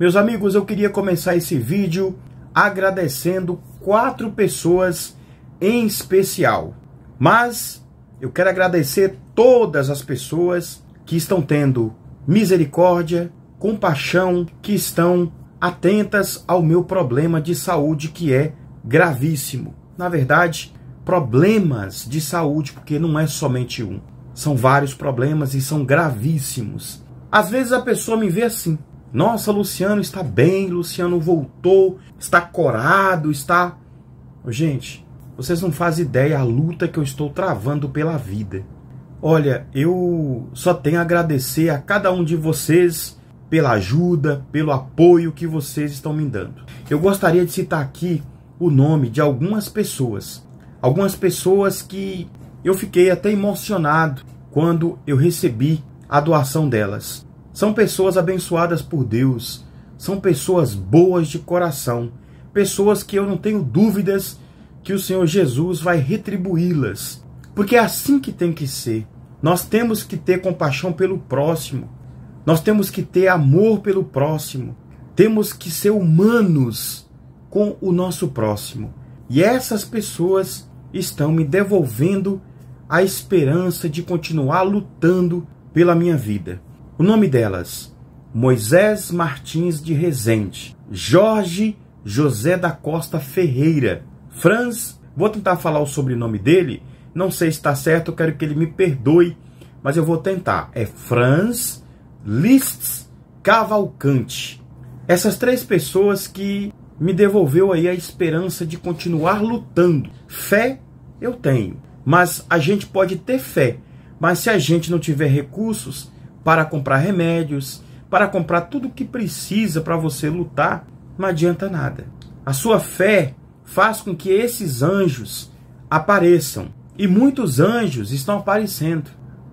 Meus amigos, eu queria começar esse vídeo agradecendo quatro pessoas em especial. Mas eu quero agradecer todas as pessoas que estão tendo misericórdia, compaixão, que estão atentas ao meu problema de saúde que é gravíssimo. Na verdade, problemas de saúde, porque não é somente um. São vários problemas e são gravíssimos. Às vezes a pessoa me vê assim: nossa, Luciano está bem, Luciano voltou, está corado, está. Gente, vocês não fazem ideia a luta que eu estou travando pela vida. Olha, eu só tenho a agradecer a cada um de vocês pela ajuda, pelo apoio que vocês estão me dando. Eu gostaria de citar aqui o nome de algumas pessoas, algumas pessoas que eu fiquei até emocionado quando eu recebi a doação delas. São pessoas abençoadas por Deus, são pessoas boas de coração, pessoas que eu não tenho dúvidas que o Senhor Jesus vai retribuí-las. Porque é assim que tem que ser. Nós temos que ter compaixão pelo próximo. Nós temos que ter amor pelo próximo. Temos que ser humanos com o nosso próximo. E essas pessoas estão me devolvendo a esperança de continuar lutando pela minha vida. O nome delas: Moisés Martins de Rezende, Jorge José da Costa Ferreira, Franz. Vou tentar falar o sobrenome dele, não sei se está certo, quero que ele me perdoe, mas eu vou tentar. É Franz Liszt Cavalcante. Essas três pessoas que me devolveu aí a esperança de continuar lutando. Fé eu tenho, mas a gente pode ter fé, mas se a gente não tiver recursos, para comprar remédios, para comprar tudo o que precisa para você lutar, não adianta nada. A sua fé faz com que esses anjos apareçam. E muitos anjos estão aparecendo.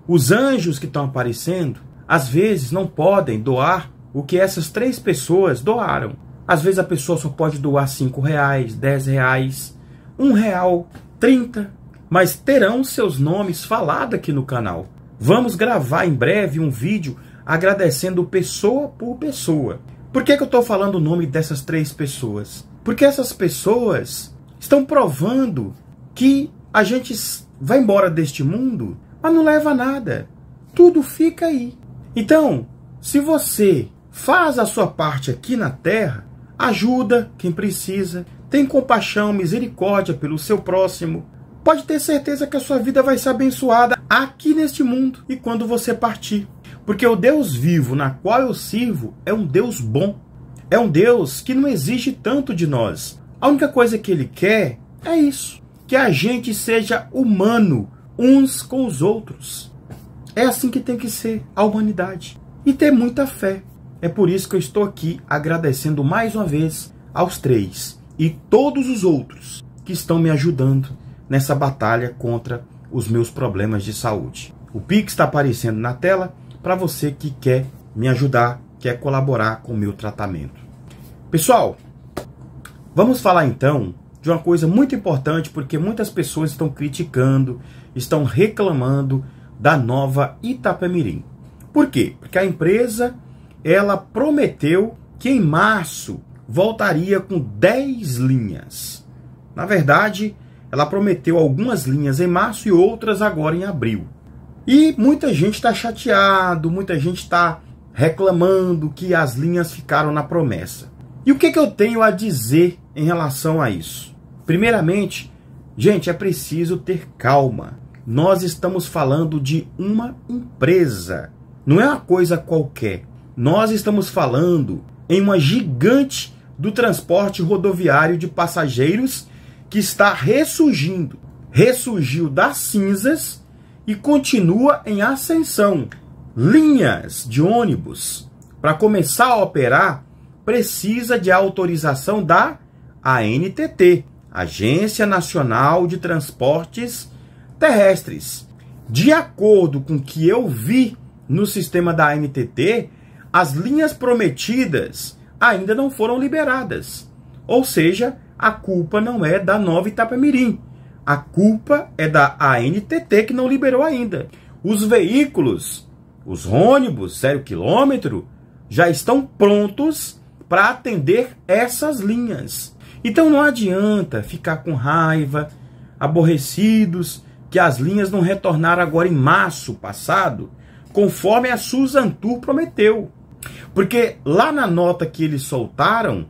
Os anjos que estão aparecendo, às vezes, não podem doar o que essas três pessoas doaram. Às vezes a pessoa só pode doar cinco reais, dez reais, um real, trinta, mas terão seus nomes falados aqui no canal. Vamos gravar em breve um vídeo agradecendo pessoa por pessoa. Por que, que eu estou falando o nome dessas três pessoas? Porque essas pessoas estão provando que a gente vai embora deste mundo, mas não leva nada. Tudo fica aí. Então, se você faz a sua parte aqui na terra, ajuda quem precisa, tem compaixão, misericórdia pelo seu próximo, pode ter certeza que a sua vida vai ser abençoada aqui neste mundo e quando você partir. Porque o Deus vivo na qual eu sirvo é um Deus bom. É um Deus que não exige tanto de nós. A única coisa que ele quer é isso: que a gente seja humano uns com os outros. É assim que tem que ser a humanidade. E ter muita fé. É por isso que eu estou aqui agradecendo mais uma vez aos três e todos os outros que estão me ajudando nessa batalha contra os meus problemas de saúde. O Pix está aparecendo na tela para você que quer me ajudar, quer colaborar com o meu tratamento. Pessoal, vamos falar então de uma coisa muito importante porque muitas pessoas estão criticando, estão reclamando da nova Itapemirim. Por quê? Porque a empresa ela prometeu que em março voltaria com 10 linhas. Na verdade, ela prometeu algumas linhas em março e outras agora em abril. E muita gente está chateado, muita gente está reclamando que as linhas ficaram na promessa. E o que, que eu tenho a dizer em relação a isso? Primeiramente, gente, é preciso ter calma. Nós estamos falando de uma empresa, não é uma coisa qualquer. Nós estamos falando em uma gigante do transporte rodoviário de passageiros que está ressurgindo. Ressurgiu das cinzas e continua em ascensão. Linhas de ônibus, para começar a operar, precisa de autorização da ANTT, Agência Nacional de Transportes Terrestres. De acordo com o que eu vi no sistema da ANTT, as linhas prometidas ainda não foram liberadas. Ou seja, a culpa não é da Nova Itapemirim. A culpa é da ANTT que não liberou ainda. Os veículos, os ônibus zero quilômetro, já estão prontos para atender essas linhas. Então não adianta ficar com raiva, aborrecidos que as linhas não retornaram agora em março passado, conforme a Suzantur prometeu. Porque lá na nota que eles soltaram,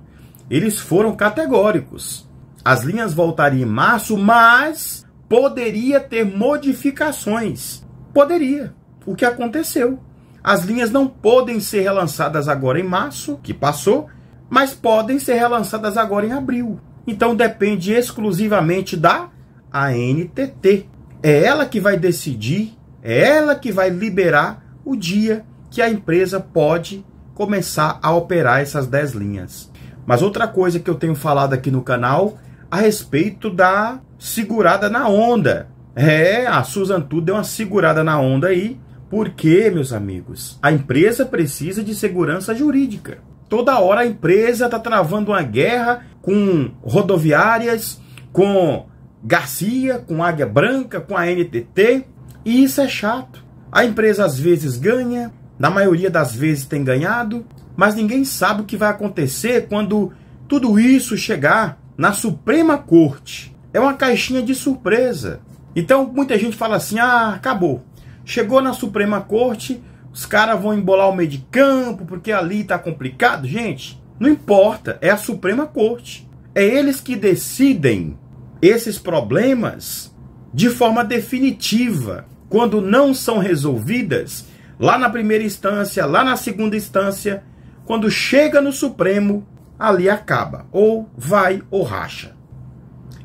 eles foram categóricos. As linhas voltariam em março, mas poderia ter modificações. Poderia. O que aconteceu? As linhas não podem ser relançadas agora em março, que passou, mas podem ser relançadas agora em abril. Então depende exclusivamente da ANTT. É ela que vai decidir, é ela que vai liberar o dia que a empresa pode começar a operar essas 10 linhas. Mas outra coisa que eu tenho falado aqui no canal a respeito da segurada na onda. É, a Suzan Tu deu uma segurada na onda aí, porque, meus amigos, a empresa precisa de segurança jurídica. Toda hora a empresa está travando uma guerra com rodoviárias, com Garcia, com Águia Branca, com a NTT, e isso é chato. A empresa às vezes ganha, na maioria das vezes tem ganhado, mas ninguém sabe o que vai acontecer quando tudo isso chegar na Suprema Corte. É uma caixinha de surpresa. Então muita gente fala assim: ah, acabou. Chegou na Suprema Corte, os caras vão embolar o meio de campo porque ali tá complicado. Gente, não importa, é a Suprema Corte. É eles que decidem esses problemas de forma definitiva, quando não são resolvidas lá na primeira instância, lá na segunda instância quando chega no Supremo, ali acaba, ou vai ou racha.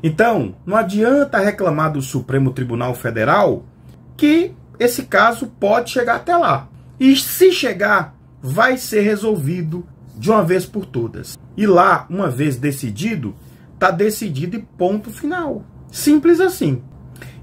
Então, não adianta reclamar do Supremo Tribunal Federal que esse caso pode chegar até lá. E se chegar, vai ser resolvido de uma vez por todas. E lá, uma vez decidido, está decidido e ponto final. Simples assim.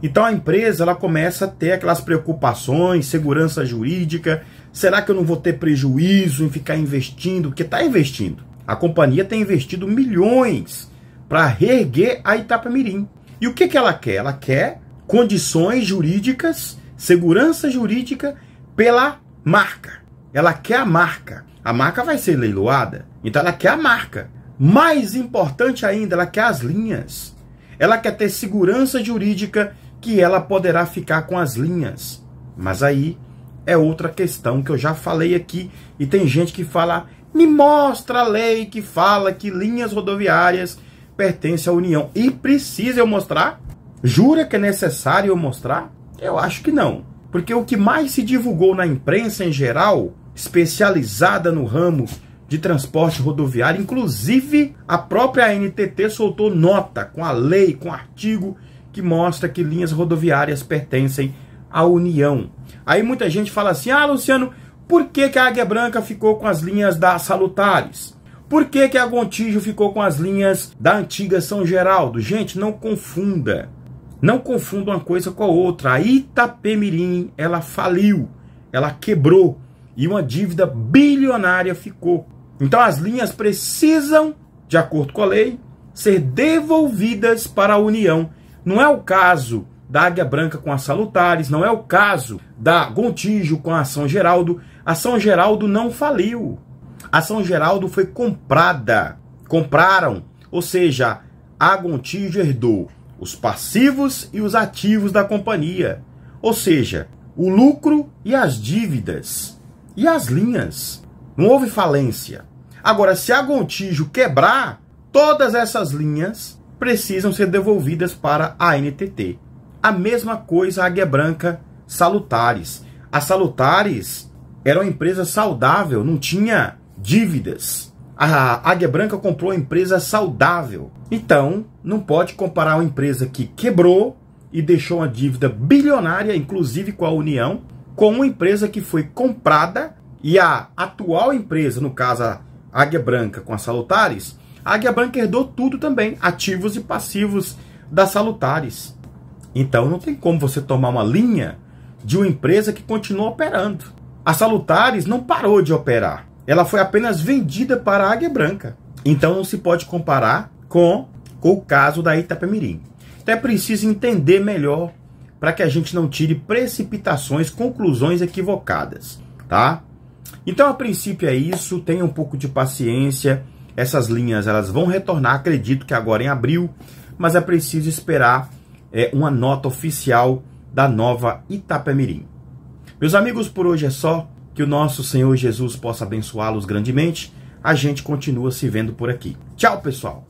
Então a empresa ela começa a ter aquelas preocupações, segurança jurídica, Será que eu não vou ter prejuízo em ficar investindo? Porque está investindo. A companhia tem investido milhões para reerguer a Itapemirim. E o que, que ela quer? Ela quer condições jurídicas, segurança jurídica pela marca. Ela quer a marca. A marca vai ser leiloada, então ela quer a marca. Mais importante ainda, ela quer as linhas. Ela quer ter segurança jurídica que ela poderá ficar com as linhas. Mas aí é outra questão que eu já falei aqui e tem gente que fala, me mostra a lei que fala que linhas rodoviárias pertencem à União. E precisa eu mostrar? Jura que é necessário eu mostrar? Eu acho que não. Porque o que mais se divulgou na imprensa em geral, especializada no ramo de transporte rodoviário, inclusive a própria NTT soltou nota com a lei, com artigo que mostra que linhas rodoviárias pertencem a união. Aí muita gente fala assim: ah, Luciano, por que, que a Águia Branca ficou com as linhas da Salutares? Por que, que a Gontijo ficou com as linhas da antiga São Geraldo? Gente, não confunda. Não confunda uma coisa com a outra. A Itapemirim, ela faliu, ela quebrou e uma dívida bilionária ficou. Então as linhas precisam, de acordo com a lei, ser devolvidas para a União. Não é o caso da Águia Branca com a Salutares, não é o caso da Gontijo com a São Geraldo. A São Geraldo não faliu. A São Geraldo foi comprada. Compraram, ou seja, a Gontijo herdou os passivos e os ativos da companhia, ou seja, o lucro e as dívidas e as linhas. Não houve falência. Agora, se a Gontijo quebrar, todas essas linhas precisam ser devolvidas para a NTT. A mesma coisa a Águia Branca Salutares. A Salutares era uma empresa saudável, não tinha dívidas. A Águia Branca comprou uma empresa saudável. Então, não pode comparar uma empresa que quebrou e deixou uma dívida bilionária, inclusive com a União, com uma empresa que foi comprada e a atual empresa, no caso a Águia Branca com a Salutares, a Águia Branca herdou tudo também, ativos e passivos da Salutares. Então não tem como você tomar uma linha de uma empresa que continua operando. A Salutares não parou de operar. Ela foi apenas vendida para a Águia Branca. Então não se pode comparar com, com o caso da Itapemirim. Então é preciso entender melhor para que a gente não tire precipitações, conclusões equivocadas, tá? Então a princípio é isso, tenha um pouco de paciência. Essas linhas elas vão retornar, acredito que agora em abril, mas é preciso esperar é, uma nota oficial da nova Itapemirim. Meus amigos, por hoje é só. Que o nosso Senhor Jesus possa abençoá-los grandemente. A gente continua se vendo por aqui. Tchau, pessoal!